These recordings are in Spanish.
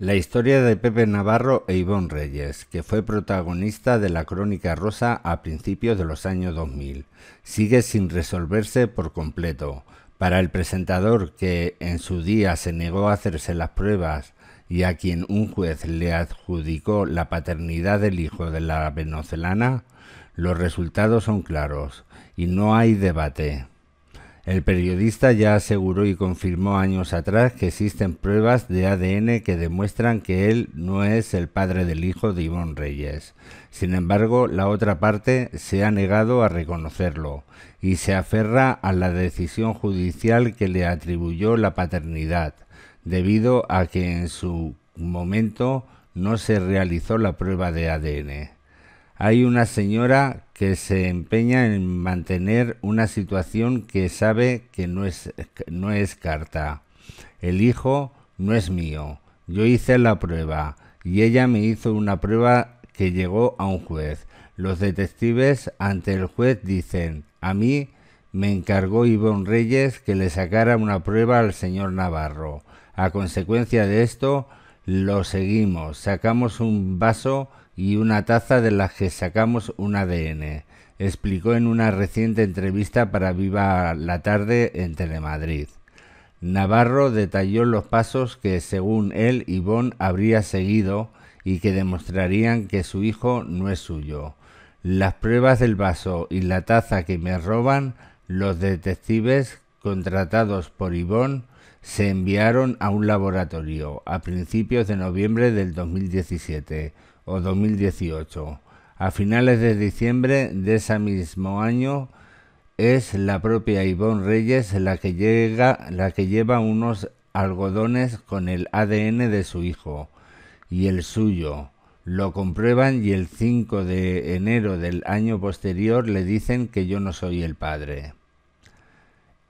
La historia de Pepe Navarro e Ivonne Reyes, que fue protagonista de la Crónica Rosa a principios de los años 2000, sigue sin resolverse por completo. Para el presentador que en su día se negó a hacerse las pruebas y a quien un juez le adjudicó la paternidad del hijo de la venezolana, los resultados son claros y no hay debate. El periodista ya aseguró y confirmó años atrás que existen pruebas de ADN que demuestran que él no es el padre del hijo de Ivonne Reyes. Sin embargo, la otra parte se ha negado a reconocerlo y se aferra a la decisión judicial que le atribuyó la paternidad, debido a que en su momento no se realizó la prueba de ADN hay una señora que se empeña en mantener una situación que sabe que no es, no es carta. El hijo no es mío. Yo hice la prueba y ella me hizo una prueba que llegó a un juez. Los detectives ante el juez dicen, a mí me encargó Ivonne Reyes que le sacara una prueba al señor Navarro. A consecuencia de esto, lo seguimos, sacamos un vaso y una taza de las que sacamos un ADN, explicó en una reciente entrevista para Viva la Tarde en Telemadrid. Navarro detalló los pasos que, según él, Ivonne habría seguido y que demostrarían que su hijo no es suyo. Las pruebas del vaso y la taza que me roban los detectives contratados por Ivonne, se enviaron a un laboratorio a principios de noviembre del 2017 o 2018. A finales de diciembre de ese mismo año es la propia Ivonne Reyes la que, llega, la que lleva unos algodones con el ADN de su hijo y el suyo. Lo comprueban y el 5 de enero del año posterior le dicen que yo no soy el padre.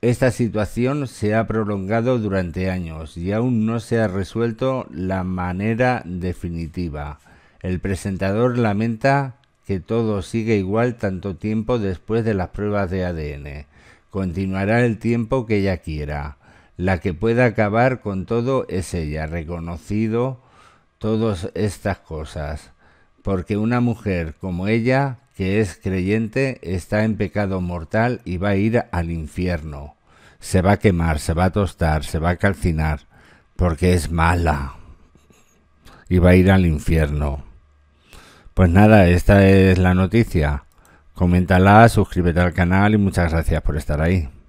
Esta situación se ha prolongado durante años y aún no se ha resuelto la manera definitiva. El presentador lamenta que todo sigue igual tanto tiempo después de las pruebas de ADN. Continuará el tiempo que ella quiera. La que pueda acabar con todo es ella, reconocido todas estas cosas. Porque una mujer como ella que es creyente está en pecado mortal y va a ir al infierno. Se va a quemar, se va a tostar, se va a calcinar, porque es mala. Y va a ir al infierno. Pues nada, esta es la noticia. Coméntala, suscríbete al canal y muchas gracias por estar ahí.